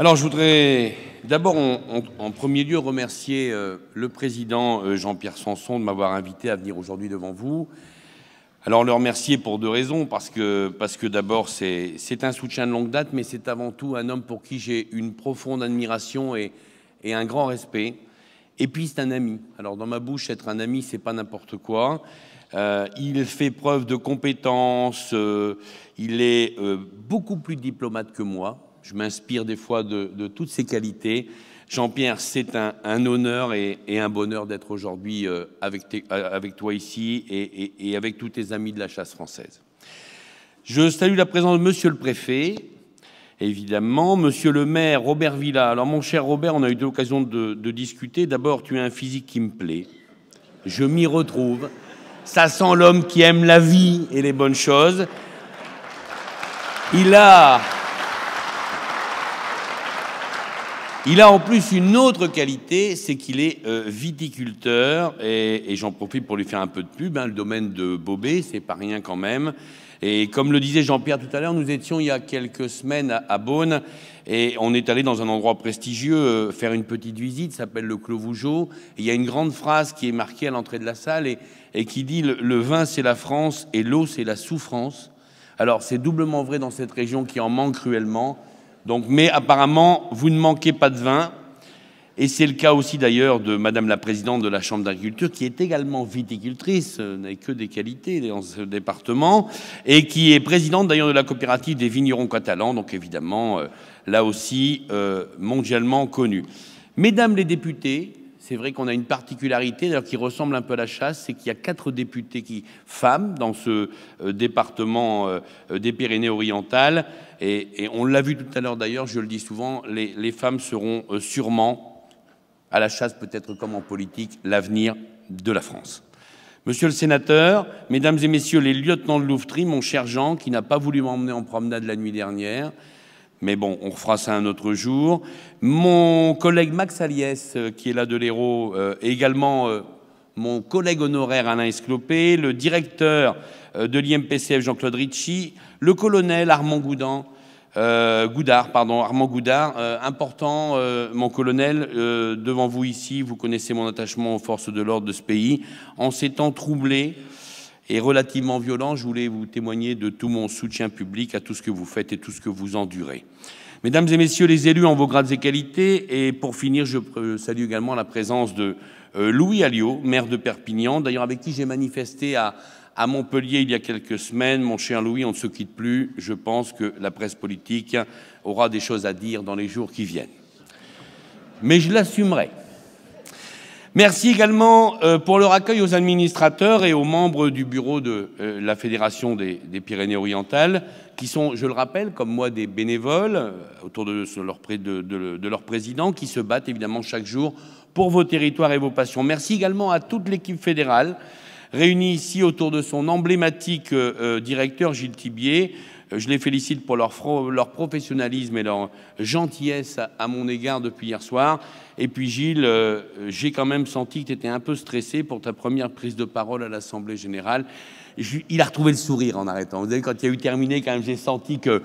Alors je voudrais d'abord en, premier lieu remercier euh, le président euh, Jean-Pierre Sanson de m'avoir invité à venir aujourd'hui devant vous. Alors le remercier pour deux raisons, parce que, parce que d'abord c'est un soutien de longue date, mais c'est avant tout un homme pour qui j'ai une profonde admiration et, un grand respect. Et puis c'est un ami. Alors dans ma bouche, être un ami, c'est pas n'importe quoi. Euh, il fait preuve de compétence, il est beaucoup plus diplomate que moi, je m'inspire des fois de, toutes ces qualités. Jean-Pierre, c'est un, honneur et, un bonheur d'être aujourd'hui euh, euh, avec, toi ici et, avec tous tes amis de la chasse française. Je salue la présence de Monsieur le Préfet, évidemment, Monsieur le maire, Robert Villa. Alors mon cher Robert, on a eu l'occasion de, de discuter. D'abord, tu as un physique qui me plaît. Je m'y retrouve. Ça sent l'homme qui aime la vie et les bonnes choses. Il a... Il a en plus une autre qualité, c'est qu'il est, euh, viticulteur, et, j'en profite pour lui faire un peu de pub, hein, le domaine de Bobé, c'est pas rien quand même. Et comme le disait Jean-Pierre tout à l'heure, nous étions il y a quelques semaines à, Beaune, et on est allé dans un endroit prestigieux euh, faire une petite visite, s'appelle le Clos Vougeot, il y a une grande phrase qui est marquée à l'entrée de la salle, et qui dit « le vin c'est la France, et l'eau c'est la souffrance ». Alors c'est doublement vrai dans cette région qui en manque cruellement, donc, mais apparemment, vous ne manquez pas de vin. Et c'est le cas aussi d'ailleurs de Madame la Présidente de la Chambre d'agriculture, qui est également viticultrice, euh, n'a que des qualités dans ce département, et qui est présidente d'ailleurs de la coopérative des vignerons catalans, donc évidemment euh, là aussi euh, mondialement connue. Mesdames les députés... C'est vrai qu'on a une particularité qui ressemble un peu à la chasse, c'est qu'il y a quatre députés qui femmes dans ce euh, département euh, des Pyrénées-Orientales. Et, on l'a vu tout à l'heure d'ailleurs, je le dis souvent, les, femmes seront euh, sûrement à la chasse, peut-être comme en politique, l'avenir de la France. Monsieur le sénateur, mesdames et messieurs les lieutenants de Louvetrie, mon cher Jean, qui n'a pas voulu m'emmener en promenade la nuit dernière, mais bon, on refera ça un autre jour. Mon collègue Max Aliès, euh, qui est là de l'Hérault, et euh, également euh, mon collègue honoraire Alain Esclopé, le directeur de l'IMPCF Jean-Claude Ritchie, le colonel Armand Goudan, Goudard, pardon, Armand Goudard, important, mon colonel, devant vous ici, vous connaissez mon attachement aux forces de l'ordre de ce pays. En ces temps troublés, et relativement violent, je voulais vous témoigner de tout mon soutien public à tout ce que vous faites et tout ce que vous endurez. Mesdames et messieurs les élus, en vos grades et qualités, et pour finir, je salue également la présence de euh, Louis Alliot, maire de Perpignan, d'ailleurs avec qui j'ai manifesté à, à Montpellier il y a quelques semaines. Mon cher Louis, on ne se quitte plus. Je pense que la presse politique aura des choses à dire dans les jours qui viennent. Mais je l'assumerai. Merci également euh, pour leur accueil aux administrateurs et aux membres du bureau de euh, la Fédération des, Pyrénées-Orientales, qui sont, je le rappelle, comme moi, des bénévoles euh, autour de leur, président, qui se battent évidemment chaque jour pour vos territoires et vos passions. Merci également à toute l'équipe fédérale réunie ici autour de son emblématique directeur Gilles Tibier. Je les félicite pour leur, leur professionnalisme et leur gentillesse à mon égard depuis hier soir. Et puis Gilles, euh, j'ai quand même senti que tu étais un peu stressé pour ta première prise de parole à l'Assemblée générale. il a retrouvé le sourire en arrêtant. Vous savez, quand il a eu terminé, quand même, j'ai senti que...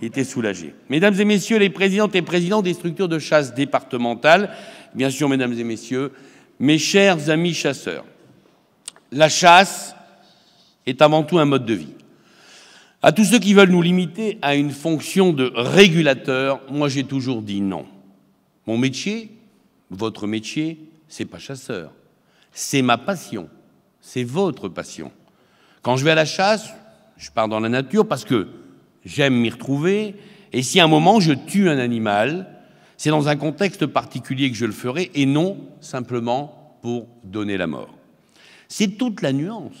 il était soulagé. Mesdames et messieurs les présidentes et présidents des structures de chasse départementales, bien sûr, mesdames et messieurs, mes chers amis chasseurs, la chasse est avant tout un mode de vie. À tous ceux qui veulent nous limiter à une fonction de régulateur, moi j'ai toujours dit non. Mon métier, votre métier, c'est pas chasseur. C'est ma passion. C'est votre passion. Quand je vais à la chasse, je pars dans la nature parce que j'aime m'y retrouver. Et si à un moment je tue un animal, c'est dans un contexte particulier que je le ferai et non simplement pour donner la mort. C'est toute la nuance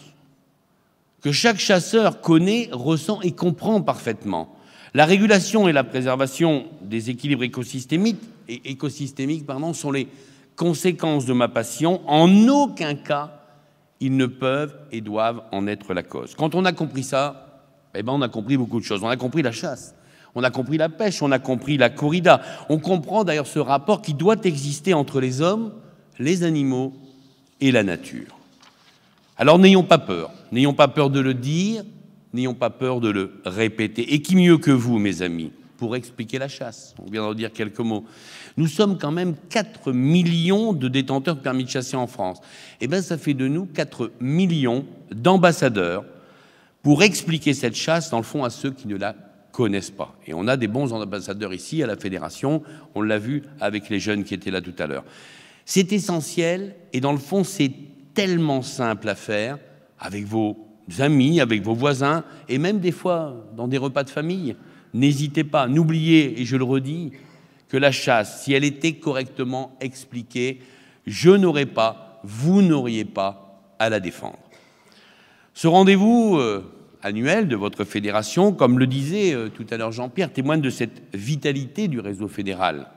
que chaque chasseur connaît, ressent et comprend parfaitement. La régulation et la préservation des équilibres écosystémiques et écosystémiques pardon, sont les conséquences de ma passion. En aucun cas, ils ne peuvent et doivent en être la cause. Quand on a compris ça, eh ben on a compris beaucoup de choses. On a compris la chasse, on a compris la pêche, on a compris la corrida. On comprend d'ailleurs ce rapport qui doit exister entre les hommes, les animaux et la nature. Alors n'ayons pas peur, n'ayons pas peur de le dire, n'ayons pas peur de le répéter. Et qui mieux que vous, mes amis pour expliquer la chasse. On vient d'en dire quelques mots. Nous sommes quand même 4 millions de détenteurs de permis de chasser en France. Eh bien, ça fait de nous 4 millions d'ambassadeurs pour expliquer cette chasse, dans le fond, à ceux qui ne la connaissent pas. Et on a des bons ambassadeurs ici à la Fédération, on l'a vu avec les jeunes qui étaient là tout à l'heure. C'est essentiel et dans le fond c'est tellement simple à faire avec vos amis, avec vos voisins et même des fois dans des repas de famille n'hésitez pas, n'oubliez, et je le redis, que la chasse, si elle était correctement expliquée, je n'aurais pas, vous n'auriez pas à la défendre. Ce rendez-vous euh, annuel de votre fédération, comme le disait euh, tout à l'heure Jean-Pierre, témoigne de cette vitalité du réseau fédéral.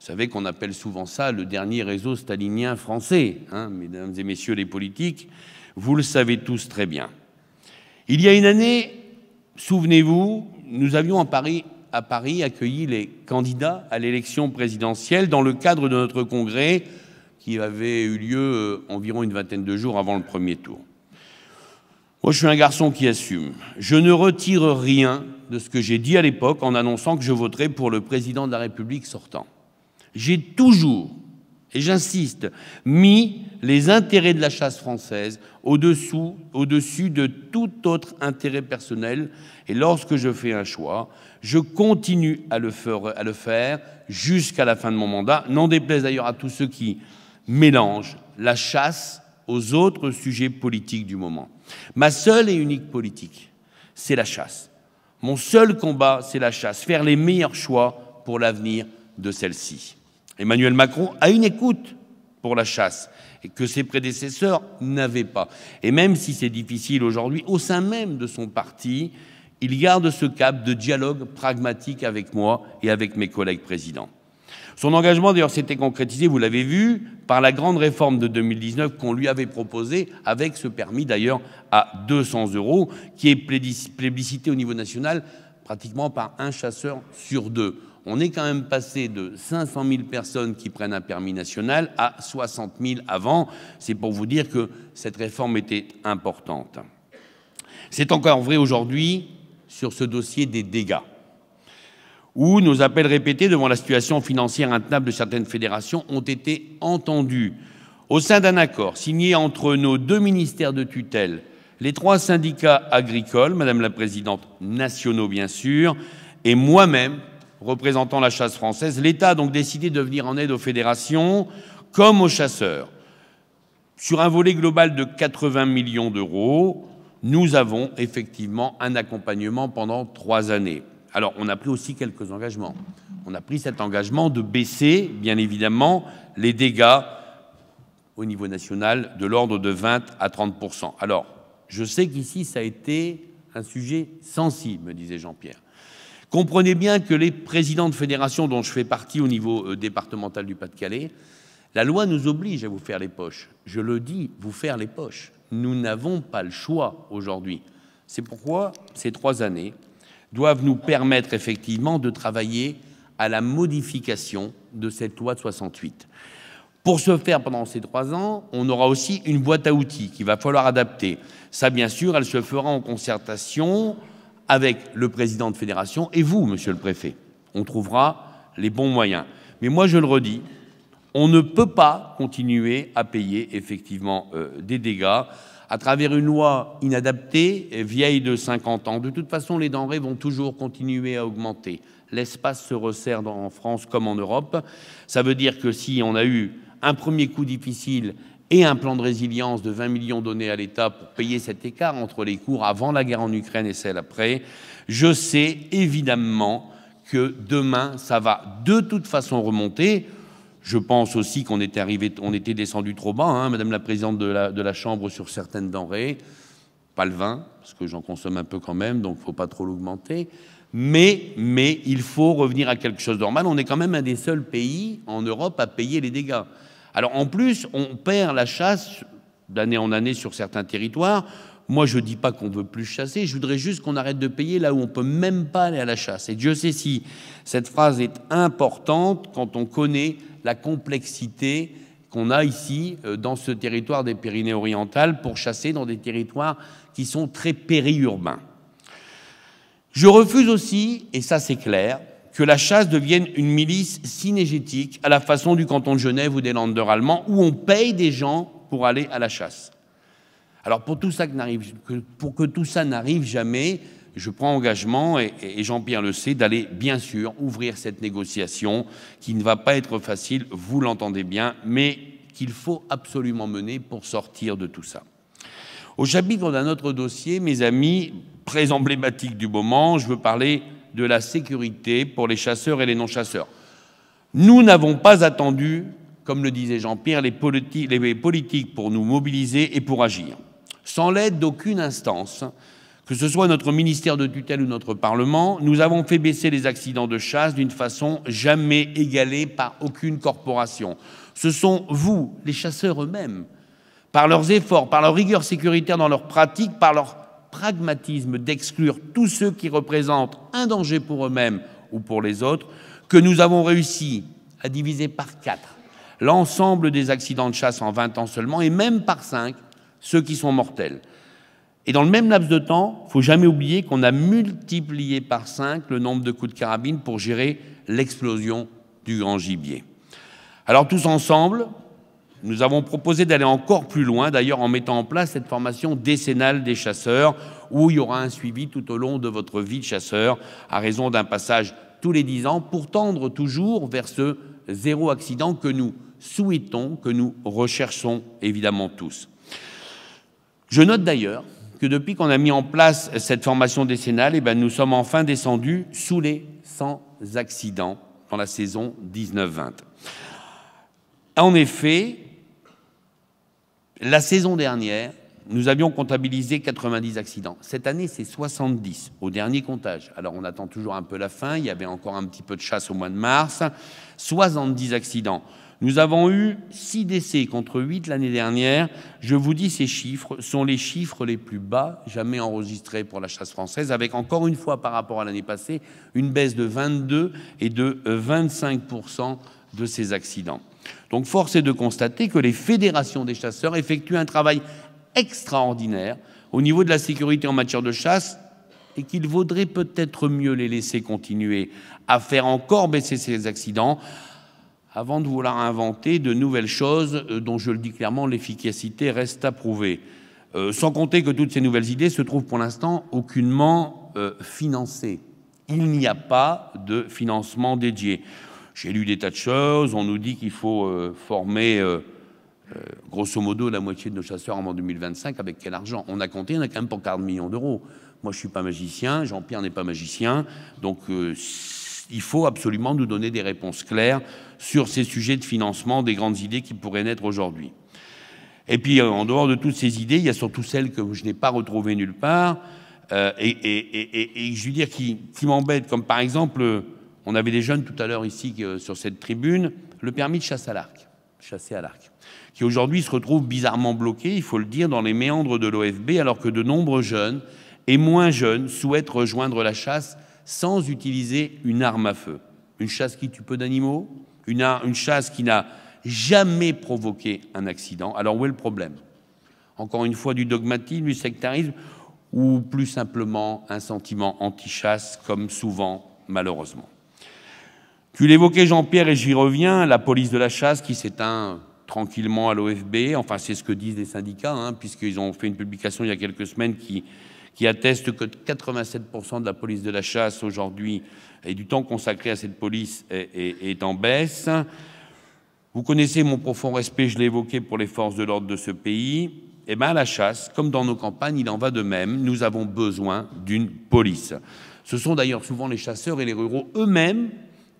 Vous savez qu'on appelle souvent ça le dernier réseau stalinien français, hein, mesdames et messieurs les politiques, vous le savez tous très bien. Il y a une année, souvenez-vous, nous avions à Paris, accueilli les candidats à l'élection présidentielle dans le cadre de notre congrès qui avait eu lieu euh, environ une vingtaine de jours avant le premier tour. Moi, je suis un garçon qui assume. Je ne retire rien de ce que j'ai dit à l'époque en annonçant que je voterai pour le président de la République sortant. J'ai toujours et j'insiste, mis les intérêts de la chasse française au-dessous, au-dessus de tout autre intérêt personnel. Et lorsque je fais un choix, je continue à le faire, à le faire jusqu'à la fin de mon mandat. N'en déplaise d'ailleurs à tous ceux qui mélangent la chasse aux autres sujets politiques du moment. Ma seule et unique politique, c'est la chasse. Mon seul combat, c'est la chasse. Faire les meilleurs choix pour l'avenir de celle-ci. Emmanuel Macron a une écoute pour la chasse que ses prédécesseurs n'avaient pas. Et même si c'est difficile aujourd'hui, au sein même de son parti, il garde ce cap de dialogue pragmatique avec moi et avec mes collègues présidents. Son engagement, d'ailleurs, s'était concrétisé, vous l'avez vu, par la grande réforme de 2019 qu'on lui avait proposée, avec ce permis d'ailleurs à 200 euros, qui est plébiscité au niveau national pratiquement par un chasseur sur deux on est quand même passé de 500 000 personnes qui prennent un permis national à 60 000 avant. C'est pour vous dire que cette réforme était importante. C'est encore vrai aujourd'hui sur ce dossier des dégâts, où nos appels répétés devant la situation financière intenable de certaines fédérations ont été entendus. Au sein d'un accord signé entre nos deux ministères de tutelle, les trois syndicats agricoles, Madame la Présidente, nationaux bien sûr, et moi-même, représentant la chasse française, l'État a donc décidé de venir en aide aux fédérations comme aux chasseurs. Sur un volet global de 80 millions d'euros, nous avons effectivement un accompagnement pendant trois années. Alors, on a pris aussi quelques engagements. On a pris cet engagement de baisser, bien évidemment, les dégâts au niveau national de l'ordre de 20 à 30 Alors, je sais qu'ici, ça a été un sujet sensible, me disait Jean-Pierre. Comprenez bien que les présidents de fédération dont je fais partie au niveau euh, départemental du Pas-de-Calais, la loi nous oblige à vous faire les poches. Je le dis, vous faire les poches. Nous n'avons pas le choix aujourd'hui. C'est pourquoi ces trois années doivent nous permettre effectivement de travailler à la modification de cette loi de 68. Pour ce faire, pendant ces trois ans, on aura aussi une boîte à outils qu'il va falloir adapter. Ça, bien sûr, elle se fera en concertation avec le président de fédération et vous, monsieur le préfet. On trouvera les bons moyens. Mais moi, je le redis, on ne peut pas continuer à payer effectivement euh, des dégâts à travers une loi inadaptée, vieille de 50 ans. De toute façon, les denrées vont toujours continuer à augmenter. L'espace se resserre en France comme en Europe. Ça veut dire que si on a eu un premier coup difficile et un plan de résilience de 20 millions donnés à l'État pour payer cet écart entre les cours avant la guerre en Ukraine et celle après, je sais évidemment que demain, ça va de toute façon remonter. Je pense aussi qu'on était arrivé, on était descendu trop bas, hein, Madame la Présidente de la, de la Chambre, sur certaines denrées. Pas le vin, parce que j'en consomme un peu quand même, donc il ne faut pas trop l'augmenter. Mais, mais il faut revenir à quelque chose de normal. On est quand même un des seuls pays en Europe à payer les dégâts. Alors en plus, on perd la chasse d'année en année sur certains territoires. Moi, je ne dis pas qu'on veut plus chasser, je voudrais juste qu'on arrête de payer là où on ne peut même pas aller à la chasse. Et Dieu sait si cette phrase est importante quand on connaît la complexité qu'on a ici euh, dans ce territoire des Pyrénées-Orientales pour chasser dans des territoires qui sont très périurbains. Je refuse aussi, et ça c'est clair, que la chasse devienne une milice synergétique, à la façon du canton de Genève ou des Landes allemands, où on paye des gens pour aller à la chasse. Alors pour, que tout ça n'arrive jamais, je prends engagement, et, et Jean-Pierre le sait, d'aller bien sûr ouvrir cette négociation qui ne va pas être facile, vous l'entendez bien, mais qu'il faut absolument mener pour sortir de tout ça. Au chapitre d'un autre dossier, mes amis, très emblématique du moment, je veux parler de la sécurité pour les chasseurs et les non-chasseurs. Nous n'avons pas attendu, comme le disait Jean-Pierre, les, politiques pour nous mobiliser et pour agir. Sans l'aide d'aucune instance, que ce soit notre ministère de tutelle ou notre Parlement, nous avons fait baisser les accidents de chasse d'une façon jamais égalée par aucune corporation. Ce sont vous, les chasseurs eux-mêmes, par leurs efforts, par leur rigueur sécuritaire dans leurs pratique, par leur pragmatisme d'exclure tous ceux qui représentent un danger pour eux-mêmes ou pour les autres que nous avons réussi à diviser par quatre l'ensemble des accidents de chasse en 20 ans seulement, et même par cinq ceux qui sont mortels. Et dans le même laps de temps, il faut jamais oublier qu'on a multiplié par 5 le nombre de coups de carabine pour gérer l'explosion du grand gibier. Alors tous ensemble, nous avons proposé d'aller encore plus loin, d'ailleurs en mettant en place cette formation décennale des chasseurs, où il y aura un suivi tout au long de votre vie de chasseur, à raison d'un passage tous les dix ans, pour tendre toujours vers ce zéro accident que nous souhaitons, que nous recherchons évidemment tous. Je note d'ailleurs que depuis qu'on a mis en place cette formation décennale, eh bien, nous sommes enfin descendus sous les 100 accidents dans la saison 19-20. En effet, la saison dernière, nous avions comptabilisé 90 accidents. Cette année, c'est 70 au dernier comptage. Alors on attend toujours un peu la fin, il y avait encore un petit peu de chasse au mois de mars. 70 accidents. Nous avons eu 6 décès contre 8 l'année dernière. Je vous dis, ces chiffres sont les chiffres les plus bas jamais enregistrés pour la chasse française, avec encore une fois par rapport à l'année passée, une baisse de 22 et de 25 de ces accidents. Donc force est de constater que les fédérations des chasseurs effectuent un travail extraordinaire au niveau de la sécurité en matière de chasse et qu'il vaudrait peut-être mieux les laisser continuer à faire encore baisser ces accidents avant de vouloir inventer de nouvelles choses euh, dont, je le dis clairement, l'efficacité reste à prouver. Euh, sans compter que toutes ces nouvelles idées se trouvent pour l'instant aucunement euh, financées. Il n'y a pas de financement dédié. J'ai lu des tas de choses. On nous dit qu'il faut euh, former, euh, euh, grosso modo, la moitié de nos chasseurs en 2025. Avec quel argent On a compté, on a quand même pour 40 millions d'euros. Moi, je suis pas magicien. Jean-Pierre n'est pas magicien. Donc, il faut absolument nous donner des réponses claires sur ces sujets de financement, des grandes idées qui pourraient naître aujourd'hui. Et puis, en dehors de toutes ces idées, il y a surtout celles que je n'ai pas retrouvées nulle part, et, je veux dire qui, qui comme par exemple on avait des jeunes tout à l'heure ici euh, sur cette tribune, le permis de chasse à l'arc, chasser à l'arc, qui aujourd'hui se retrouve bizarrement bloqué, il faut le dire, dans les méandres de l'OFB, alors que de nombreux jeunes et moins jeunes souhaitent rejoindre la chasse sans utiliser une arme à feu. Une chasse qui tue peu d'animaux, une, une chasse qui n'a jamais provoqué un accident. Alors où est le problème Encore une fois, du dogmatisme, du sectarisme ou plus simplement un sentiment anti-chasse, comme souvent, malheureusement. Tu l'évoquais, Jean-Pierre, et j'y reviens, la police de la chasse qui s'éteint tranquillement à l'OFB. Enfin, c'est ce que disent les syndicats, hein, puisqu'ils ont fait une publication il y a quelques semaines qui, atteste que 87% de la police de la chasse aujourd'hui et du temps consacré à cette police est, en baisse. Vous connaissez mon profond respect, je l'ai évoqué, pour les forces de l'ordre de ce pays. Eh bien, la chasse, comme dans nos campagnes, il en va de même. Nous avons besoin d'une police. Ce sont d'ailleurs souvent les chasseurs et les ruraux eux-mêmes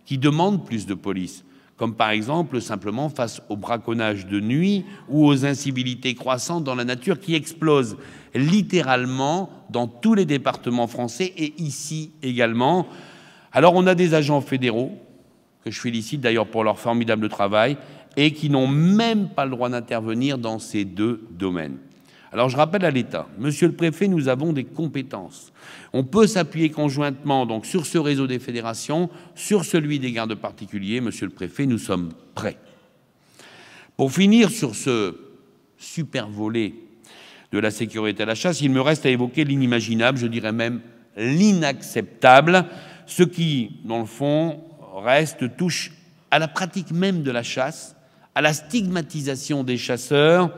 qui demandent plus de police, comme par exemple simplement face au braconnage de nuit ou aux incivilités croissantes dans la nature qui explosent littéralement dans tous les départements français et ici également. Alors on a des agents fédéraux, que je félicite d'ailleurs pour leur formidable travail, et qui n'ont même pas le droit d'intervenir dans ces deux domaines. Alors je rappelle à l'État, Monsieur le Préfet, nous avons des compétences. On peut s'appuyer conjointement donc sur ce réseau des fédérations, sur celui des gardes particuliers. Monsieur le Préfet, nous sommes prêts. Pour finir sur ce super volet de la sécurité à la chasse, il me reste à évoquer l'inimaginable, je dirais même l'inacceptable, ce qui, dans le fond, reste touche à la pratique même de la chasse, à la stigmatisation des chasseurs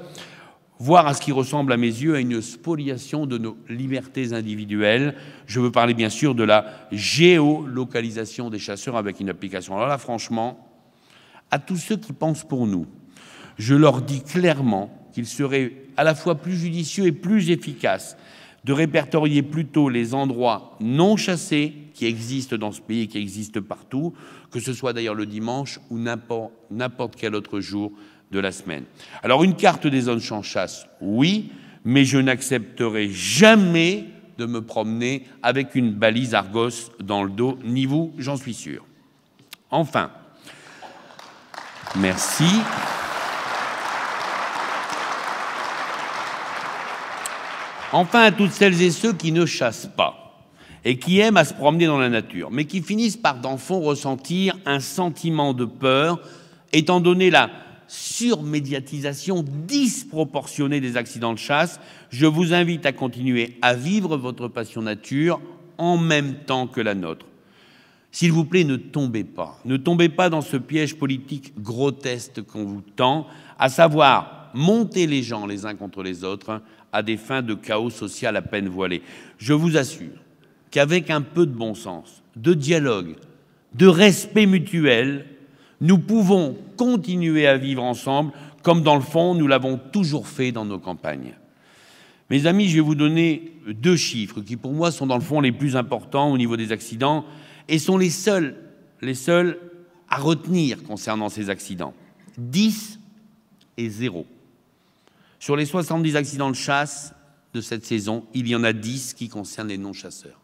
voire à ce qui ressemble à mes yeux à une spoliation de nos libertés individuelles. Je veux parler bien sûr de la géolocalisation des chasseurs avec une application. Alors là, franchement, à tous ceux qui pensent pour nous, je leur dis clairement qu'il serait à la fois plus judicieux et plus efficace de répertorier plutôt les endroits non chassés qui existent dans ce pays, qui existent partout, que ce soit d'ailleurs le dimanche ou n'importe quel autre jour de la semaine. Alors une carte des zones sans chasse, oui, mais je n'accepterai jamais de me promener avec une balise Argos dans le dos, ni vous, j'en suis sûr. Enfin, merci. Enfin, à toutes celles et ceux qui ne chassent pas et qui aiment à se promener dans la nature, mais qui finissent par, dans ressentir un sentiment de peur, étant donné la, surmédiatisation disproportionnée des accidents de chasse. Je vous invite à continuer à vivre votre passion nature en même temps que la nôtre. S'il vous plaît, ne tombez pas. Ne tombez pas dans ce piège politique grotesque qu'on vous tend, à savoir monter les gens les uns contre les autres à des fins de chaos social à peine voilé. Je vous assure qu'avec un peu de bon sens, de dialogue, de respect mutuel, nous pouvons continuer à vivre ensemble comme dans le fond nous l'avons toujours fait dans nos campagnes. Mes amis, je vais vous donner deux chiffres qui pour moi sont dans le fond les plus importants au niveau des accidents et sont les seuls, les seuls à retenir concernant ces accidents. 10 et 0. Sur les 70 accidents de chasse de cette saison, il y en a 10 qui concernent les non-chasseurs.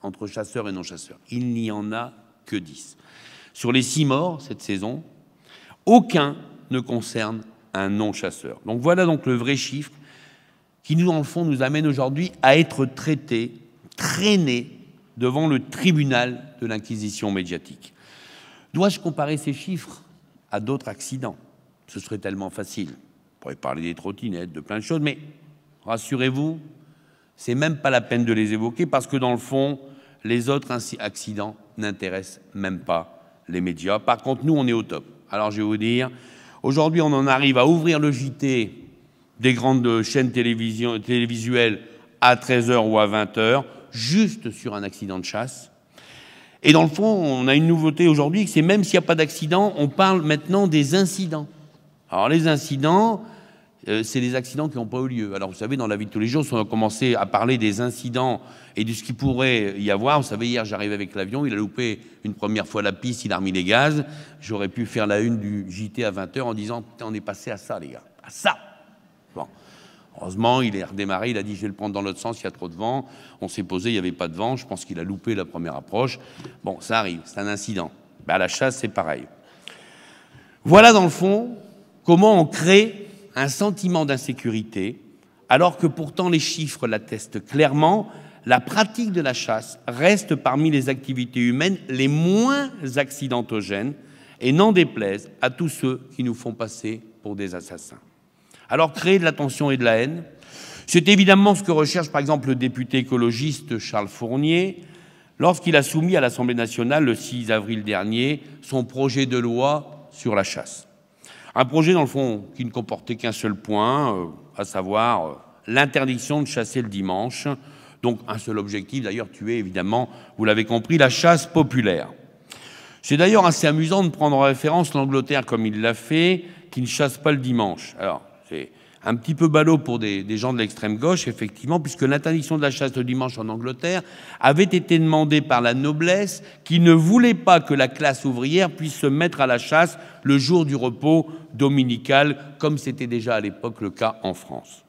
Entre chasseurs et non-chasseurs. Il n'y en a que 10. Sur les six morts cette saison, aucun ne concerne un non-chasseur. Donc voilà donc le vrai chiffre qui, nous, dans le fond, nous amène aujourd'hui à être traité, traîné devant le tribunal de l'inquisition médiatique. Dois-je comparer ces chiffres à d'autres accidents Ce serait tellement facile. On pourrait parler des trottinettes, de plein de choses, mais rassurez-vous, c'est même pas la peine de les évoquer parce que dans le fond, les autres accidents n'intéressent même pas les médias. Par contre, nous, on est au top. Alors, je vais vous dire, aujourd'hui, on en arrive à ouvrir le JT des grandes chaînes télévisuelles à 13h ou à 20h, juste sur un accident de chasse. Et dans le fond, on a une nouveauté aujourd'hui, c'est même s'il n'y a pas d'accident, on parle maintenant des incidents. Alors les incidents, euh, c'est les accidents qui n'ont pas eu lieu. Alors, vous savez, dans la vie de tous les jours, si on a commencé à parler des incidents et de ce qui pourrait y avoir, vous savez, hier, j'arrivais avec l'avion, il a loupé une première fois la piste, il a remis les gaz. J'aurais pu faire la une du JT à 20h en disant on est passé à ça, les gars, à ça Bon. Heureusement, il est redémarré, il a dit je vais le prendre dans l'autre sens, il y a trop de vent. On s'est posé, il n'y avait pas de vent, je pense qu'il a loupé la première approche. Bon, ça arrive, c'est un incident. Bah, à la chasse, c'est pareil. Voilà dans le fond comment on crée un sentiment d'insécurité, alors que pourtant les chiffres l'attestent clairement, la pratique de la chasse reste parmi les activités humaines les moins accidentogènes et n'en déplaise à tous ceux qui nous font passer pour des assassins. Alors créer de l'attention et de la haine, c'est évidemment ce que recherche par exemple le député écologiste Charles Fournier lorsqu'il a soumis à l'Assemblée nationale le 6 avril dernier son projet de loi sur la chasse. Un projet, dans le fond, qui ne comportait qu'un seul point, euh, à savoir euh, l'interdiction de chasser le dimanche. Donc un seul objectif, d'ailleurs, tuer, évidemment, vous l'avez compris, la chasse populaire. C'est d'ailleurs assez amusant de prendre en référence l'Angleterre comme il l'a fait, qui ne chasse pas le dimanche. Alors, c'est un petit peu ballot pour des, gens de l'extrême gauche, effectivement, puisque l'interdiction de la chasse le dimanche en Angleterre avait été demandée par la noblesse qui ne voulait pas que la classe ouvrière puisse se mettre à la chasse le jour du repos dominical, comme c'était déjà à l'époque le cas en France.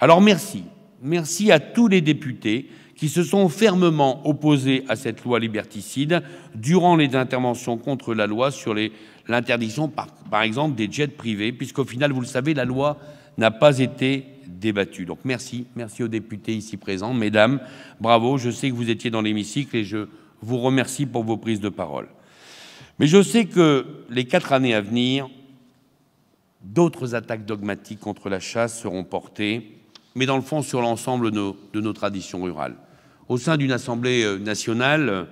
Alors merci, merci à tous les députés qui se sont fermement opposés à cette loi liberticide durant les interventions contre la loi sur l'interdiction, par, par exemple, des jets privés, puisque au final, vous le savez, la loi n'a pas été débattu. Donc merci, merci aux députés ici présents. Mesdames, bravo, je sais que vous étiez dans l'hémicycle et je vous remercie pour vos prises de parole. Mais je sais que les quatre années à venir, d'autres attaques dogmatiques contre la chasse seront portées, mais dans le fond sur l'ensemble de, de nos traditions rurales. Au sein d'une Assemblée euh, nationale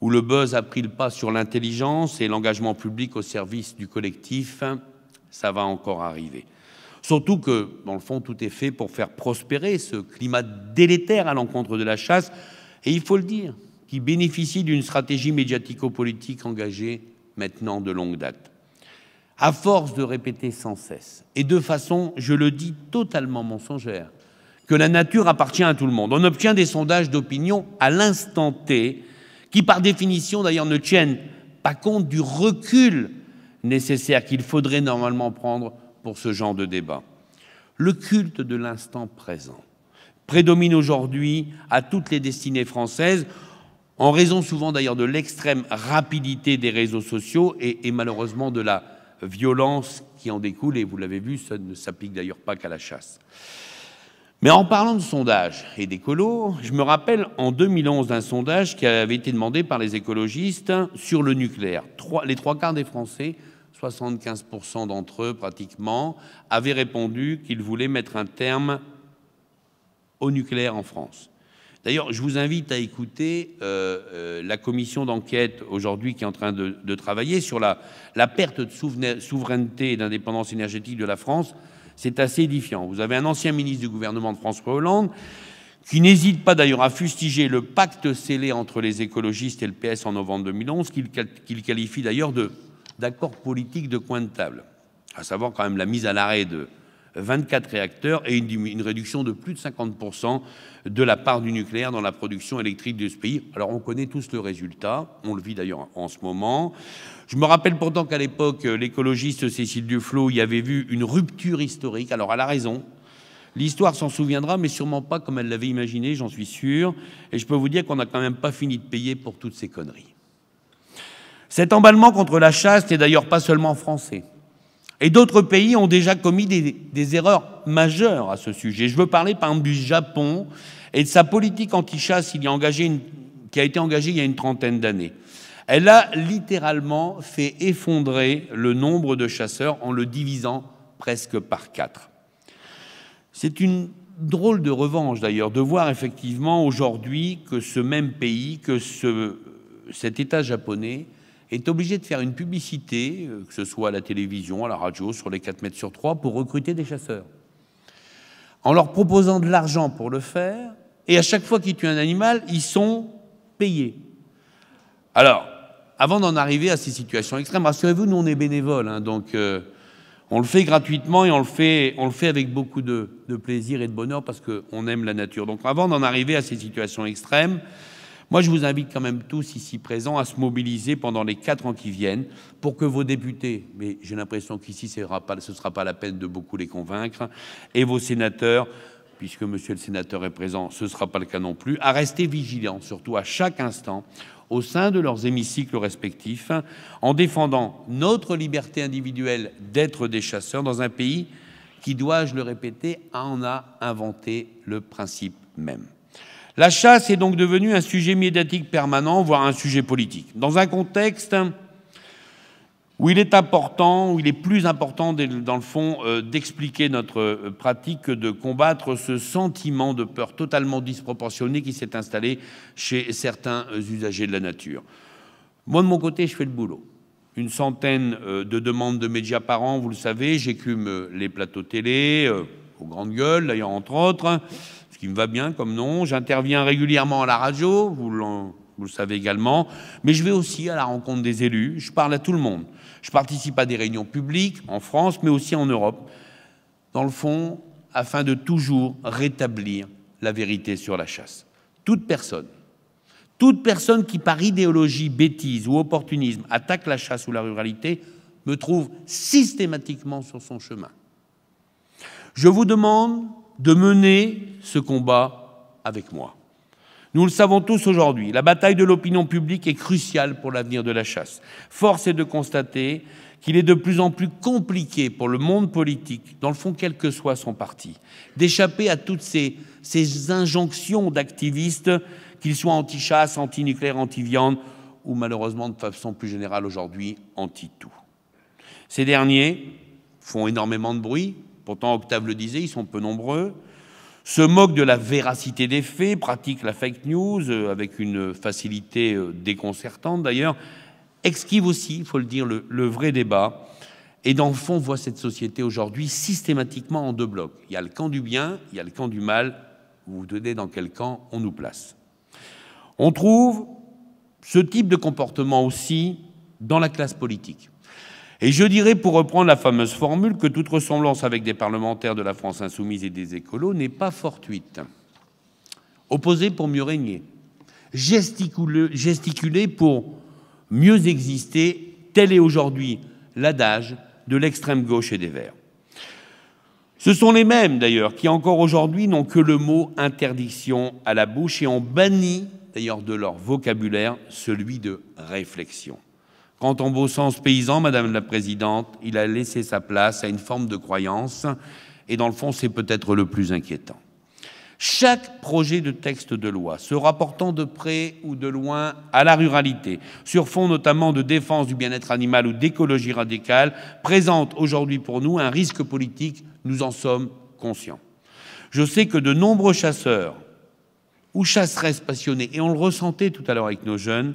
où le buzz a pris le pas sur l'intelligence et l'engagement public au service du collectif, ça va encore arriver. Surtout que, dans le fond, tout est fait pour faire prospérer ce climat délétère à l'encontre de la chasse, et il faut le dire, qui bénéficie d'une stratégie médiatico-politique engagée maintenant de longue date. À force de répéter sans cesse, et de façon, je le dis, totalement mensongère, que la nature appartient à tout le monde, on obtient des sondages d'opinion à l'instant T, qui par définition d'ailleurs ne tiennent pas compte du recul nécessaire qu'il faudrait normalement prendre pour ce genre de débat. Le culte de l'instant présent prédomine aujourd'hui à toutes les destinées françaises, en raison souvent d'ailleurs de l'extrême rapidité des réseaux sociaux et, malheureusement de la violence qui en découle, et vous l'avez vu, ça ne s'applique d'ailleurs pas qu'à la chasse. Mais en parlant de sondage et d'écolos, je me rappelle en 2011 d'un sondage qui avait été demandé par les écologistes sur le nucléaire. les trois quarts des Français 75% d'entre eux pratiquement, avaient répondu qu'ils voulaient mettre un terme au nucléaire en France. D'ailleurs, je vous invite à écouter euh, euh, la commission d'enquête aujourd'hui qui est en train de, travailler sur la, perte de souveraineté et d'indépendance énergétique de la France. C'est assez édifiant. Vous avez un ancien ministre du gouvernement de François Hollande qui n'hésite pas d'ailleurs à fustiger le pacte scellé entre les écologistes et le PS en novembre 2011, qu'il qualifie d'ailleurs de d'accords politiques de coin de table, à savoir quand même la mise à l'arrêt de 24 réacteurs et une, réduction de plus de 50% de la part du nucléaire dans la production électrique de ce pays. Alors on connaît tous le résultat, on le vit d'ailleurs en ce moment. Je me rappelle pourtant qu'à l'époque, euh, l'écologiste Cécile Duflot y avait vu une rupture historique. Alors elle a raison. L'histoire s'en souviendra, mais sûrement pas comme elle l'avait imaginé, j'en suis sûr. Et je peux vous dire qu'on n'a quand même pas fini de payer pour toutes ces conneries. Cet emballement contre la chasse n'est d'ailleurs pas seulement français. Et d'autres pays ont déjà commis des, erreurs majeures à ce sujet. Je veux parler par exemple du Japon et de sa politique anti-chasse qui a été engagée il y a une trentaine d'années. Elle a littéralement fait effondrer le nombre de chasseurs en le divisant presque par quatre. C'est une drôle de revanche d'ailleurs de voir effectivement aujourd'hui que ce même pays, que cet État japonais est obligé de faire une publicité, euh, que ce soit à la télévision, à la radio, sur les 4 mètres sur 3, pour recruter des chasseurs. En leur proposant de l'argent pour le faire, et à chaque fois qu'ils tuent un animal, ils sont payés. Alors, avant d'en arriver à ces situations extrêmes, rassurez-vous, nous on est bénévoles, hein, donc euh, on le fait gratuitement et on le fait, on le fait avec beaucoup de, de plaisir et de bonheur parce qu'on aime la nature. Donc avant d'en arriver à ces situations extrêmes, moi, je vous invite quand même tous ici présents à se mobiliser pendant les quatre ans qui viennent pour que vos députés, mais j'ai l'impression qu'ici ce ne sera, pas la peine de beaucoup les convaincre, et vos sénateurs, puisque monsieur le sénateur est présent, ce ne sera pas le cas non plus, à rester vigilants, surtout à chaque instant, au sein de leurs hémicycles respectifs, en défendant notre liberté individuelle d'être des chasseurs dans un pays qui, dois-je le répéter, en a inventé le principe même. La chasse est donc devenue un sujet médiatique permanent, voire un sujet politique. Dans un contexte où il est important, où il est plus important, dans le fond, euh, d'expliquer notre euh, pratique que de combattre ce sentiment de peur totalement disproportionné qui s'est installé chez certains euh, usagers de la nature. Moi, de mon côté, je fais le boulot. Une centaine de demandes de médias par an, vous le savez, j'écume les plateaux télé, aux grandes gueules, d'ailleurs, entre autres ce qui me va bien comme nom. J'interviens régulièrement à la radio, vous, vous, le savez également, mais je vais aussi à la rencontre des élus, je parle à tout le monde. Je participe à des réunions publiques en France, mais aussi en Europe, dans le fond, afin de toujours rétablir la vérité sur la chasse. Toute personne, toute personne qui par idéologie, bêtise ou opportunisme attaque la chasse ou la ruralité me trouve systématiquement sur son chemin. Je vous demande de mener ce combat avec moi. Nous le savons tous aujourd'hui, la bataille de l'opinion publique est cruciale pour l'avenir de la chasse. Force est de constater qu'il est de plus en plus compliqué pour le monde politique, dans le fond quel que soit son parti, d'échapper à toutes ces, injonctions d'activistes, qu'ils soient anti-chasse, anti-nucléaire, anti-viande, ou malheureusement de façon plus générale aujourd'hui, anti-tout. Ces derniers font énormément de bruit, Pourtant, Octave le disait, ils sont peu nombreux se moquent de la véracité des faits, pratiquent la fake news euh, avec une facilité euh, déconcertante d'ailleurs, esquivent aussi, il faut le dire, le, vrai débat, et dans le fond voit cette société aujourd'hui systématiquement en deux blocs. Il y a le camp du bien, il y a le camp du mal, vous vous donnez dans quel camp on nous place. On trouve ce type de comportement aussi dans la classe politique. Et je dirais, pour reprendre la fameuse formule, que toute ressemblance avec des parlementaires de la France insoumise et des écolos n'est pas fortuite. Opposer pour mieux régner, gesticuler pour mieux exister, tel est aujourd'hui l'adage de l'extrême gauche et des Verts. Ce sont les mêmes d'ailleurs qui encore aujourd'hui n'ont que le mot interdiction à la bouche et ont banni d'ailleurs de leur vocabulaire celui de réflexion. Quant au beau sens paysan, Madame la Présidente, il a laissé sa place à une forme de croyance, et dans le fond, c'est peut-être le plus inquiétant. Chaque projet de texte de loi se rapportant de près ou de loin à la ruralité, sur fond notamment de défense du bien-être animal ou d'écologie radicale, présente aujourd'hui pour nous un risque politique, nous en sommes conscients. Je sais que de nombreux chasseurs ou chasseresses passionnés, et on le ressentait tout à l'heure avec nos jeunes,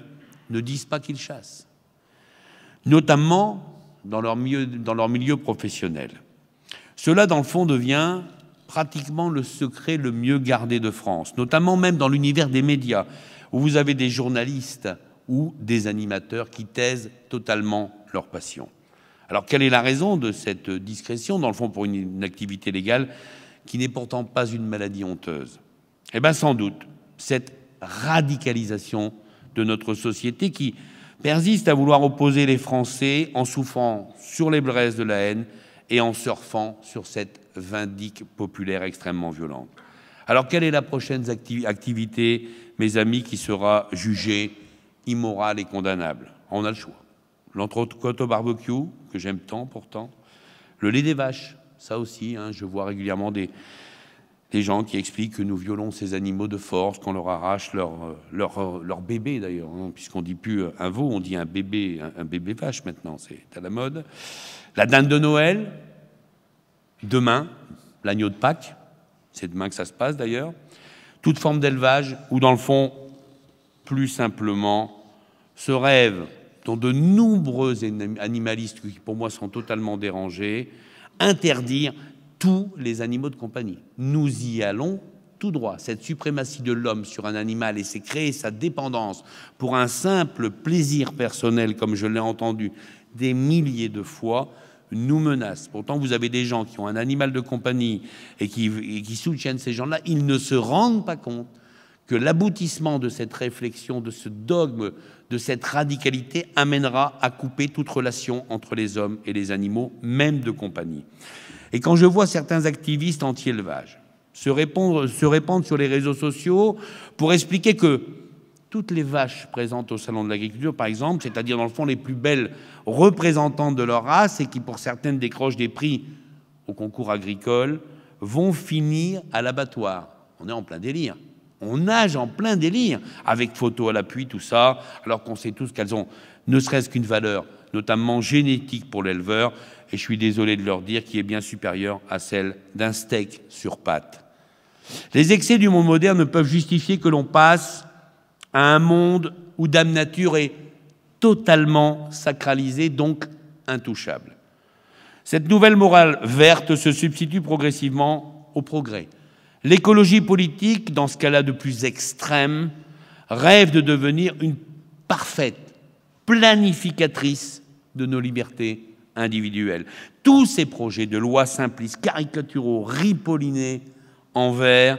ne disent pas qu'ils chassent notamment dans leur milieu, professionnel. Cela, dans le fond, devient pratiquement le secret le mieux gardé de France, notamment même dans l'univers des médias, où vous avez des journalistes ou des animateurs qui taisent totalement leur passion. Alors quelle est la raison de cette discrétion, dans le fond, pour une, une activité légale qui n'est pourtant pas une maladie honteuse Eh bien sans doute, cette radicalisation de notre société qui, persiste à vouloir opposer les Français en souffrant sur les braises de la haine et en surfant sur cette vindique populaire extrêmement violente. Alors quelle est la prochaine activité, mes amis, qui sera jugée immorale et condamnable On a le choix. L'entrecôte au barbecue, que j'aime tant pourtant, le lait des vaches, ça aussi, hein, je vois régulièrement des, les gens qui expliquent que nous violons ces animaux de force, qu'on leur arrache leur, euh, euh, leur, bébé d'ailleurs, hein, puisqu'on dit plus euh, un veau, on dit un bébé, un, bébé vache maintenant, c'est à la mode. La dinde de Noël, demain, l'agneau de Pâques, c'est demain que ça se passe d'ailleurs. Toute forme d'élevage, ou dans le fond, plus simplement, ce rêve dont de nombreux animalistes, qui pour moi sont totalement dérangés, interdire tous les animaux de compagnie. Nous y allons tout droit. Cette suprématie de l'homme sur un animal et c'est créer sa dépendance pour un simple plaisir personnel, comme je l'ai entendu des milliers de fois, nous menace. Pourtant, vous avez des gens qui ont un animal de compagnie et qui, et qui soutiennent ces gens-là. Ils ne se rendent pas compte que l'aboutissement de cette réflexion, de ce dogme, de cette radicalité amènera à couper toute relation entre les hommes et les animaux, même de compagnie. Et quand je vois certains activistes anti-élevage se, répandre, sur les réseaux sociaux pour expliquer que toutes les vaches présentes au Salon de l'Agriculture, par exemple, c'est-à-dire dans le fond les plus belles représentantes de leur race et qui pour certaines décrochent des prix au concours agricole, vont finir à l'abattoir. On est en plein délire. On nage en plein délire, avec photos à l'appui, tout ça, alors qu'on sait tous qu'elles ont ne serait-ce qu'une valeur notamment génétique pour l'éleveur, et je suis désolé de leur dire, qui est bien supérieure à celle d'un steak sur pâte. Les excès du monde moderne ne peuvent justifier que l'on passe à un monde où Dame Nature est totalement sacralisée, donc intouchable. Cette nouvelle morale verte se substitue progressivement au progrès. L'écologie politique, dans ce cas-là de plus extrême, rêve de devenir une parfaite planificatrice de nos libertés individuelles. Tous ces projets de lois simplistes, caricaturaux, ripollinés en vert,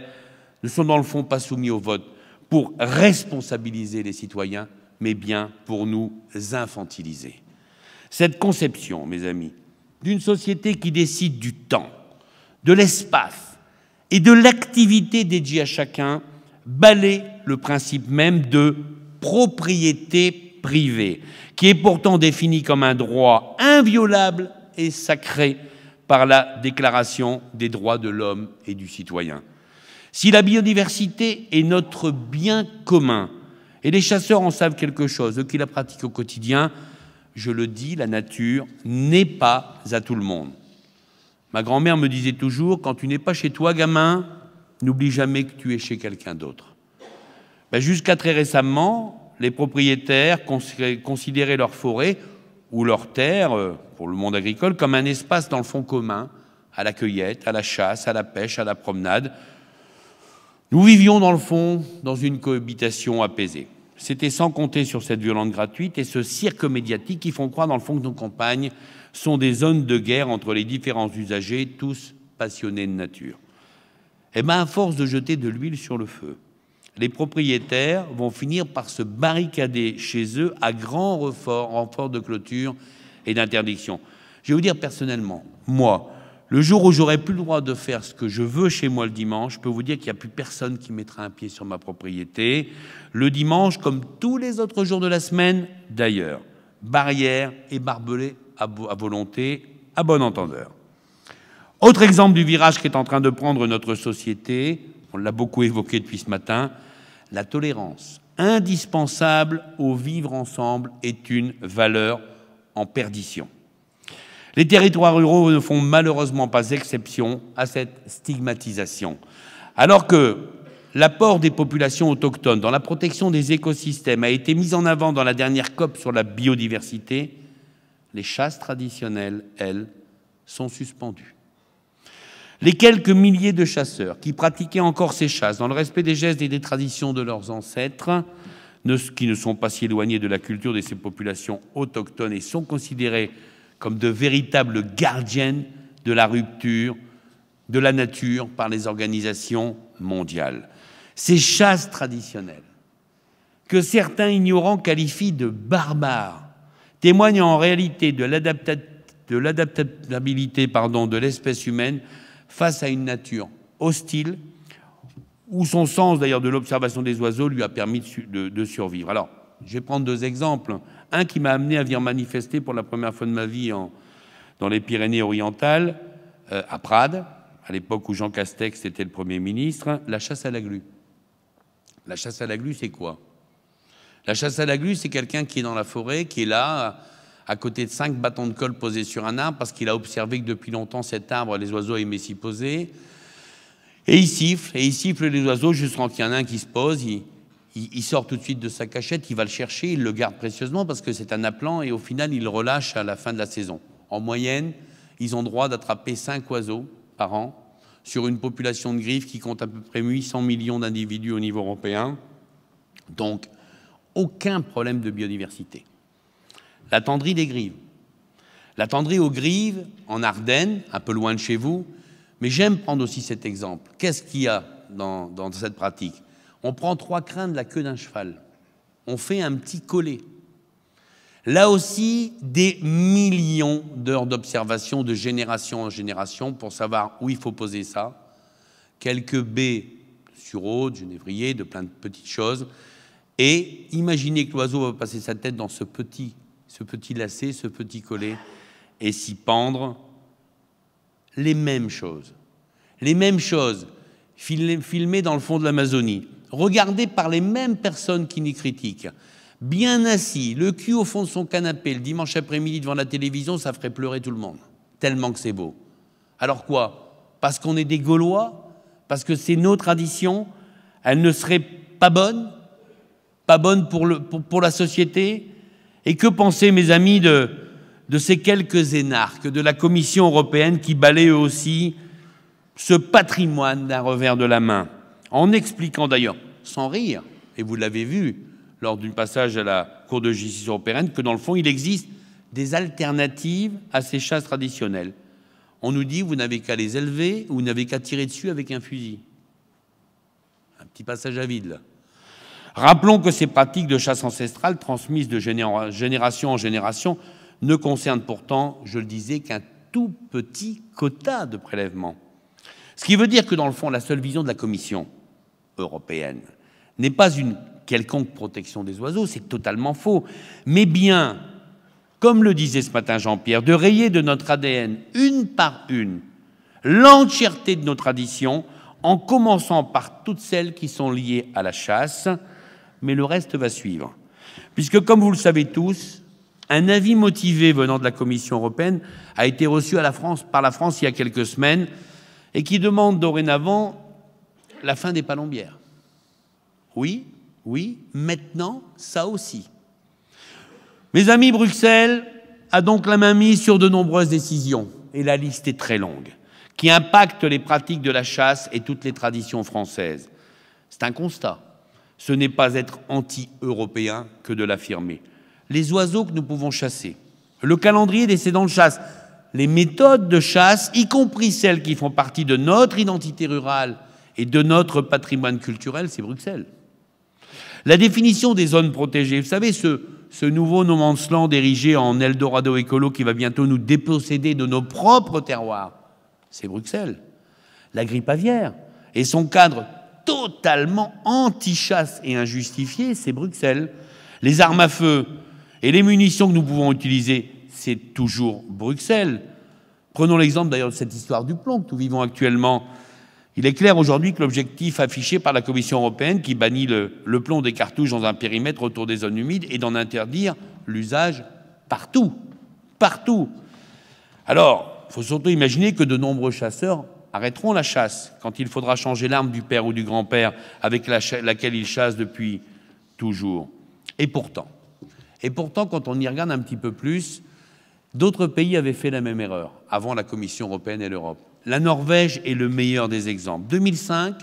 ne sont dans le fond pas soumis au vote pour responsabiliser les citoyens, mais bien pour nous infantiliser. Cette conception, mes amis, d'une société qui décide du temps, de l'espace et de l'activité dédiée à chacun balaie le principe même de propriété privée, qui est pourtant défini comme un droit inviolable et sacré par la Déclaration des droits de l'homme et du citoyen. Si la biodiversité est notre bien commun, et les chasseurs en savent quelque chose, eux qui la pratiquent au quotidien, je le dis, la nature n'est pas à tout le monde. Ma grand-mère me disait toujours, quand tu n'es pas chez toi, gamin, n'oublie jamais que tu es chez quelqu'un d'autre. Ben, jusqu'à très récemment, les propriétaires considéraient leur forêt ou leur terre, euh, pour le monde agricole, comme un espace dans le fond commun, à la cueillette, à la chasse, à la pêche, à la promenade. Nous vivions dans le fond dans une cohabitation apaisée. C'était sans compter sur cette violence gratuite et ce cirque médiatique qui font croire dans le fond que nos campagnes sont des zones de guerre entre les différents usagers, tous passionnés de nature. Eh bien, à force de jeter de l'huile sur le feu, les propriétaires vont finir par se barricader chez eux à grand renfort, renfort de clôture et d'interdiction. Je vais vous dire personnellement, moi, le jour où j'aurai plus le droit de faire ce que je veux chez moi le dimanche, je peux vous dire qu'il n'y a plus personne qui mettra un pied sur ma propriété. Le dimanche, comme tous les autres jours de la semaine, d'ailleurs, barrière et barbelés à, à volonté, à bon entendeur. Autre exemple du virage qu'est en train de prendre notre société, on l'a beaucoup évoqué depuis ce matin, la tolérance, indispensable au vivre ensemble, est une valeur en perdition. Les territoires ruraux ne font malheureusement pas exception à cette stigmatisation. Alors que l'apport des populations autochtones dans la protection des écosystèmes a été mis en avant dans la dernière COP sur la biodiversité, les chasses traditionnelles, elles, sont suspendues. Les quelques milliers de chasseurs qui pratiquaient encore ces chasses dans le respect des gestes et des traditions de leurs ancêtres, qui ne sont pas si éloignés de la culture de ces populations autochtones et sont considérés comme de véritables gardiennes de la rupture de la nature par les organisations mondiales. Ces chasses traditionnelles, que certains ignorants qualifient de barbares, témoignent en réalité de l'adaptabilité de l'espèce humaine face à une nature hostile, où son sens d'ailleurs de l'observation des oiseaux lui a permis de, survivre. Alors, je vais prendre deux exemples. Un qui m'a amené à venir manifester pour la première fois de ma vie en, dans les Pyrénées-Orientales, euh, à Prades, à l'époque où Jean Castex était le Premier ministre, la chasse à la glu. La chasse à la glue, c'est quoi La chasse à la glue, c'est quelqu'un qui est dans la forêt, qui est là, à côté de cinq bâtons de colle posés sur un arbre parce qu'il a observé que depuis longtemps cet arbre, les oiseaux aimaient s'y poser. Et il siffle, et il siffle les oiseaux ce qu'il y en a un qui se pose. Il, sort tout de suite de sa cachette, il va le chercher, il le garde précieusement parce que c'est un appelant et au final, il relâche à la fin de la saison. En moyenne, ils ont droit d'attraper cinq oiseaux par an sur une population de griffes qui compte à peu près 800 millions d'individus au niveau européen. Donc, aucun problème de biodiversité la Tendrie des Grives. La Tendrie aux Grives, en Ardennes, un peu loin de chez vous, mais j'aime prendre aussi cet exemple. Qu'est-ce qu'il y a dans, cette pratique On prend trois crins de la queue d'un cheval, on fait un petit collet. Là aussi, des millions d'heures d'observation de génération en génération pour savoir où il faut poser ça. Quelques baies sur de Genévrier, de plein de petites choses. Et imaginez que l'oiseau va passer sa tête dans ce petit ce petit lacet, ce petit collet, et s'y pendre les mêmes choses. Les mêmes choses filmées dans le fond de l'Amazonie, regardées par les mêmes personnes qui nous critiquent. Bien assis, le cul au fond de son canapé, le dimanche après-midi devant la télévision, ça ferait pleurer tout le monde, tellement que c'est beau. Alors quoi Parce qu'on est des Gaulois Parce que c'est nos traditions Elles ne seraient pas bonnes Pas bonnes pour, le, pour la société et que pensaient mes amis de, ces quelques énarques de la Commission européenne qui balaient aussi ce patrimoine d'un revers de la main, en expliquant d'ailleurs, sans rire, et vous l'avez vu lors d'un passage à la Cour de justice européenne, que dans le fond, il existe des alternatives à ces chasses traditionnelles. On nous dit, vous n'avez qu'à les élever, ou vous n'avez qu'à tirer dessus avec un fusil. Un petit passage à vide, là. Rappelons que ces pratiques de chasse ancestrale, transmises de génération en génération, ne concernent pourtant, je le disais, qu'un tout petit quota de prélèvements. Ce qui veut dire que, dans le fond, la seule vision de la Commission européenne n'est pas une quelconque protection des oiseaux, c'est totalement faux, mais bien, comme le disait ce matin Jean-Pierre, de rayer de notre ADN, une par une, l'entièreté de nos traditions, en commençant par toutes celles qui sont liées à la chasse, mais le reste va suivre. Puisque, comme vous le savez tous, un avis motivé venant de la Commission européenne a été reçu à la France, par la France il y a quelques semaines et qui demande dorénavant la fin des palombières. Oui, oui, maintenant, ça aussi. Mes amis, Bruxelles a donc la main mise sur de nombreuses décisions, et la liste est très longue, qui impactent les pratiques de la chasse et toutes les traditions françaises. C'est un constat. Ce n'est pas être anti-européen que de l'affirmer. Les oiseaux que nous pouvons chasser, le calendrier des cédants de chasse, les méthodes de chasse, y compris celles qui font partie de notre identité rurale et de notre patrimoine culturel, c'est Bruxelles. La définition des zones protégées, vous savez, ce, nouveau nom en land érigé en Eldorado écolo qui va bientôt nous déposséder de nos propres terroirs, c'est Bruxelles. La grippe aviaire et son cadre totalement anti-chasse et injustifiée, c'est Bruxelles. Les armes à feu et les munitions que nous pouvons utiliser, c'est toujours Bruxelles. Prenons l'exemple d'ailleurs de cette histoire du plomb que nous vivons actuellement. Il est clair aujourd'hui que l'objectif affiché par la Commission européenne, qui bannit le, le, plomb des cartouches dans un périmètre autour des zones humides, est d'en interdire l'usage partout. Partout. Alors, il faut surtout imaginer que de nombreux chasseurs arrêteront la chasse quand il faudra changer l'arme du père ou du grand-père avec laquelle ils chassent depuis toujours. Et pourtant, et pourtant, quand on y regarde un petit peu plus, d'autres pays avaient fait la même erreur avant la Commission européenne et l'Europe. La Norvège est le meilleur des exemples. 2005,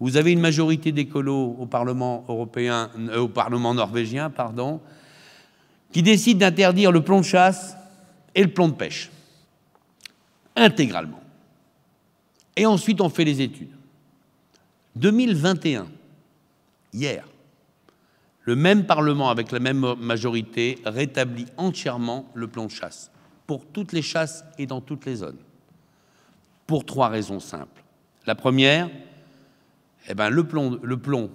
vous avez une majorité d'écolos au Parlement européen, euh, au Parlement norvégien, pardon, qui décide d'interdire le plomb de chasse et le plomb de pêche intégralement. Et ensuite, on fait les études. 2021, hier, le même Parlement avec la même majorité rétablit entièrement le plomb de chasse, pour toutes les chasses et dans toutes les zones, pour trois raisons simples. La première, eh ben, le, plomb,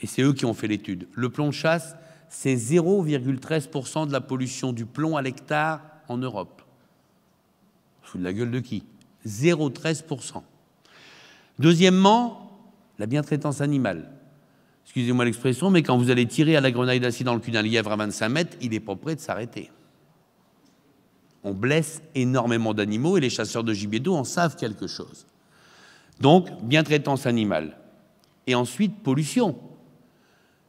et c'est eux qui ont fait l'étude, le plomb de chasse, c'est 0,13% de la pollution du plomb à l'hectare en Europe. Sous de la gueule de qui 0,13%. Deuxièmement, la bientraitance animale. Excusez-moi l'expression, mais quand vous allez tirer à la grenaille d'acier dans le cul d'un lièvre à 25 mètres, il n'est pas prêt de s'arrêter. On blesse énormément d'animaux et les chasseurs de gibier d'eau en savent quelque chose. Donc, bientraitance animale. Et ensuite, pollution.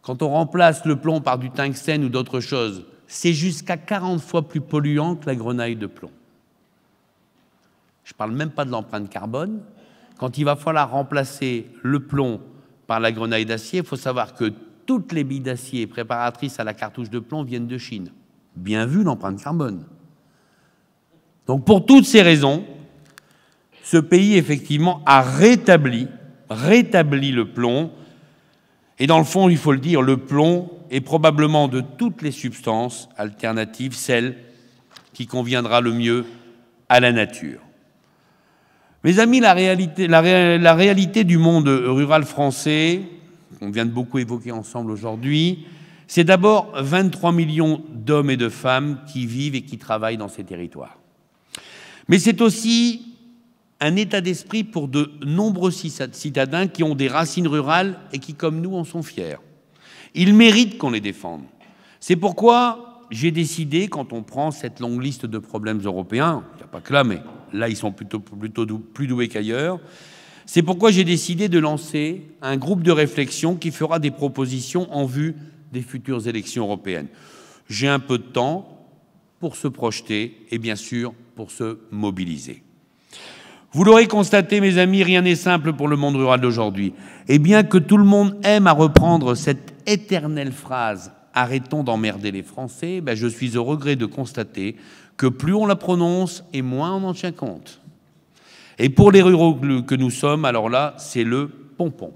Quand on remplace le plomb par du tungstène ou d'autres choses, c'est jusqu'à 40 fois plus polluant que la grenaille de plomb. Je ne parle même pas de l'empreinte carbone, quand il va falloir remplacer le plomb par la grenaille d'acier, il faut savoir que toutes les billes d'acier préparatrices à la cartouche de plomb viennent de Chine. Bien vu l'empreinte carbone. Donc pour toutes ces raisons, ce pays effectivement a rétabli, rétabli le plomb. Et dans le fond, il faut le dire, le plomb est probablement de toutes les substances alternatives celle qui conviendra le mieux à la nature. Mes amis, la réalité, du monde rural français, qu'on vient de beaucoup évoquer ensemble aujourd'hui, c'est d'abord 23 millions d'hommes et de femmes qui vivent et qui travaillent dans ces territoires. Mais c'est aussi un état d'esprit pour de nombreux citadins qui ont des racines rurales et qui, comme nous, en sont fiers. Ils méritent qu'on les défende. C'est pourquoi j'ai décidé, quand on prend cette longue liste de problèmes européens, il n'y a pas que là, mais Là, ils sont plutôt, plutôt plus doués qu'ailleurs. C'est pourquoi j'ai décidé de lancer un groupe de réflexion qui fera des propositions en vue des futures élections européennes. J'ai un peu de temps pour se projeter et bien sûr pour se mobiliser. Vous l'aurez constaté, mes amis, rien n'est simple pour le monde rural d'aujourd'hui. Et bien que tout le monde aime à reprendre cette éternelle phrase Arrêtons d'emmerder les Français, ben, je suis au regret de constater que plus on la prononce et moins on en tient compte. Et pour les ruraux que nous sommes, alors là, c'est le pompon.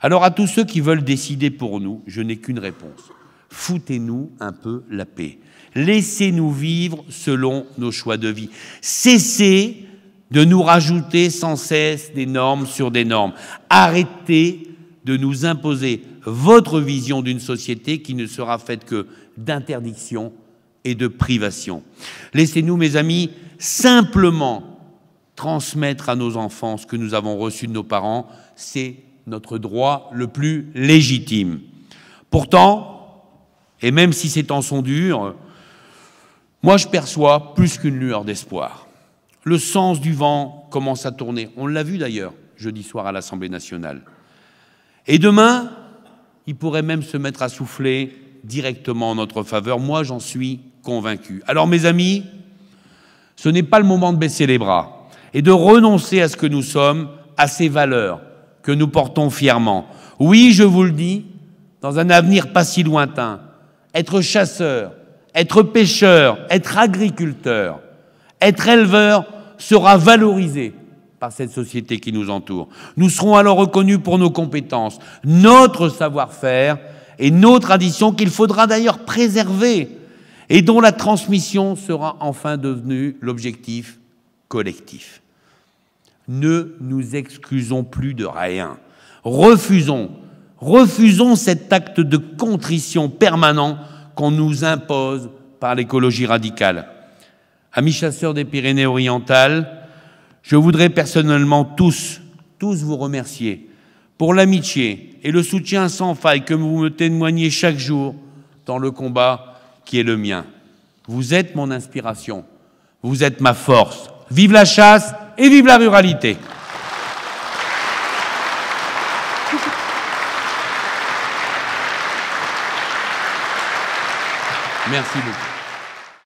Alors à tous ceux qui veulent décider pour nous, je n'ai qu'une réponse. Foutez-nous un peu la paix. Laissez-nous vivre selon nos choix de vie. Cessez de nous rajouter sans cesse des normes sur des normes. Arrêtez de nous imposer votre vision d'une société qui ne sera faite que d'interdictions et de privation. Laissez-nous, mes amis, simplement transmettre à nos enfants ce que nous avons reçu de nos parents. C'est notre droit le plus légitime. Pourtant, et même si ces temps sont durs, moi je perçois plus qu'une lueur d'espoir. Le sens du vent commence à tourner. On l'a vu d'ailleurs jeudi soir à l'Assemblée nationale. Et demain, il pourrait même se mettre à souffler directement en notre faveur. Moi, j'en suis alors mes amis, ce n'est pas le moment de baisser les bras et de renoncer à ce que nous sommes, à ces valeurs que nous portons fièrement. Oui, je vous le dis, dans un avenir pas si lointain, être chasseur, être pêcheur, être agriculteur, être éleveur sera valorisé par cette société qui nous entoure. Nous serons alors reconnus pour nos compétences, notre savoir-faire et nos traditions qu'il faudra d'ailleurs préserver et dont la transmission sera enfin devenue l'objectif collectif. Ne nous excusons plus de rien. Refusons, refusons cet acte de contrition permanent qu'on nous impose par l'écologie radicale. Amis chasseurs des Pyrénées-Orientales, je voudrais personnellement tous, tous vous remercier pour l'amitié et le soutien sans faille que vous me témoignez chaque jour dans le combat qui est le mien. Vous êtes mon inspiration, vous êtes ma force. Vive la chasse et vive la ruralité. Merci beaucoup.